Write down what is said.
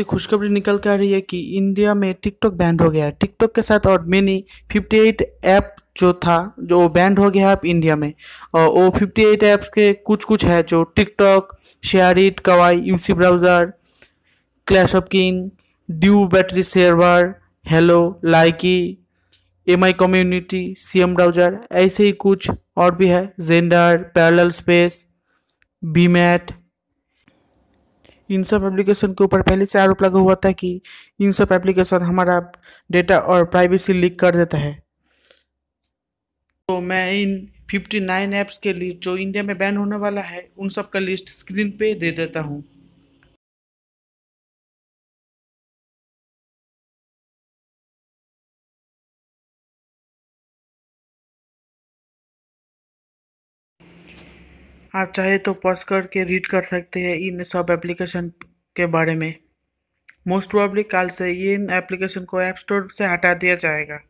ही खुशखबरी निकल कर आ रही है कि इंडिया में टिकटॉक बैंड हो गया है टिकटॉक के साथ और फिफ्टी 58 ऐप जो था जो बैंड हो गया है अब इंडिया में और वो 58 ऐप्स के कुछ कुछ है जो TikTok SHAREit Kwai UC browser Clash of Kings DU battery saver Helo Likee M I community C M browser ऐसे ही कुछ और भी है Xender parallel space VMate इन सब एप्लीकेशन के ऊपर पहले से आरोप लगा हुआ था कि इन सब एप्लीकेशन हमारा डेटा और प्राइवेसी लीक कर देता है तो मैं इन 59 ऐप्स के लिए जो इंडिया में बैन होने वाला है उन सब का लिस्ट स्क्रीन पे दे देता हूँ आप चाहे तो पॉज करके रीड कर सकते हैं इन सब एप्लीकेशन के बारे में मोस्ट प्रॉब्लिक कल से इन एप्लीकेशन को ऐप स्टोर से हटा दिया जाएगा